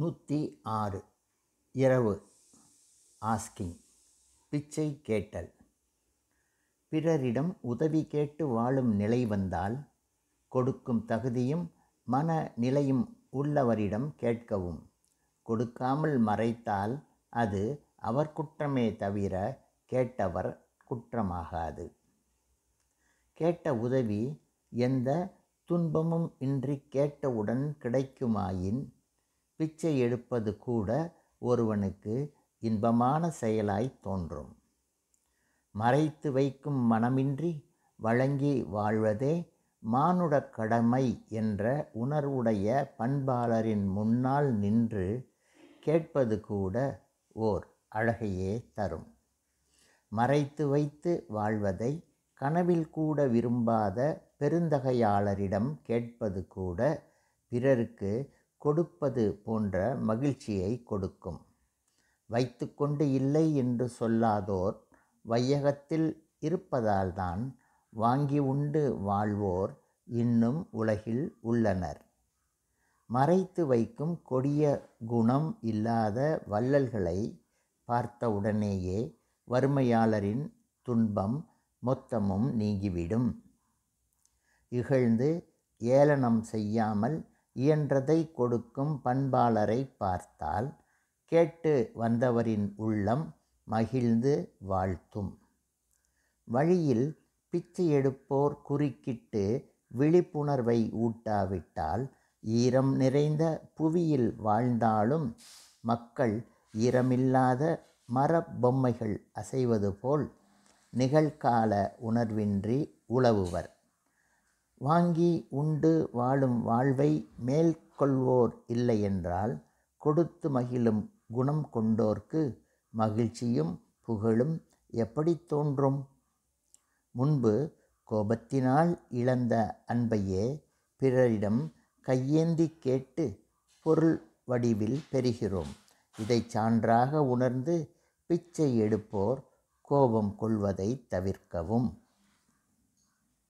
நூற்றி ஆறு இரவு ஆஸ்கிங் பிச்சை கேட்டல் பிறரிடம் உதவி கேட்டு வாழும் நிலை வந்தால் கொடுக்கும் தகுதியும் மன நிலையும் உள்ளவரிடம் கேட்கவும் கொடுக்காமல் மறைத்தால் அது அவர் குற்றமே தவிர கேட்டவர் குற்றமாகாது கேட்ட உதவி எந்த துன்பமும் இன்றி கேட்டவுடன் கிடைக்குமாயின் பிச்சை எடுப்பது கூட ஒருவனுக்கு இன்பமான செயலாய் தோன்றும் மறைத்து வைக்கும் மனமின்றி வழங்கி வாழ்வதே மானுட கடமை என்ற உணர்வுடைய பண்பாளரின் முன்னால் நின்று கேட்பது கூட ஓர் அழகையே தரும் மறைத்து வைத்து வாழ்வதை கனவில் கூட விரும்பாத பெருந்தகையாளரிடம் கேட்பது கூட பிறருக்கு கொடுப்பது போன்ற மகிழ்ச்சியை கொடுக்கும் வைத்து கொண்டு இல்லை என்று சொல்லாதோர் வையகத்தில் இருப்பதால்தான் வாங்கி உண்டு வாழ்வோர் இன்னும் உலகில் உள்ளனர் மறைத்து வைக்கும் கொடிய குணம் இல்லாத வள்ளல்களை பார்த்தவுடனேயே வறுமையாளரின் துன்பம் மொத்தமும் நீங்கிவிடும் இகழ்ந்து ஏளனம் செய்யாமல் இயன்றதை கொடுக்கும் பண்பாளரை பார்த்தால் கேட்டு வந்தவரின் உள்ளம் மகிழ்ந்து வாழ்த்தும் வழியில் பிச்சை எடுப்போர் குறுக்கிட்டு விழிப்புணர்வை ஊட்டாவிட்டால் ஈரம் நிறைந்த புவியில் வாழ்ந்தாலும் மக்கள் ஈரமில்லாத மரப்பொம்மைகள் அசைவது போல் நிகழ்கால உணர்வின்றி உழவுவர் வாங்கி உண்டு வாழும் வாழ்வை மேல்கொள்வோர் இல்லையென்றால் கொடுத்து மகிழும் குணம் கொண்டோர்க்கு மகிழ்ச்சியும் புகழும் எப்படி தோன்றும் முன்பு கோபத்தினால் இழந்த அன்பையே பிறரிடம் கையேந்தி கேட்டு பொருள் வடிவில் பெறுகிறோம் இதை சான்றாக உணர்ந்து பிச்சை எடுப்போர் கோபம் கொள்வதை தவிர்க்கவும்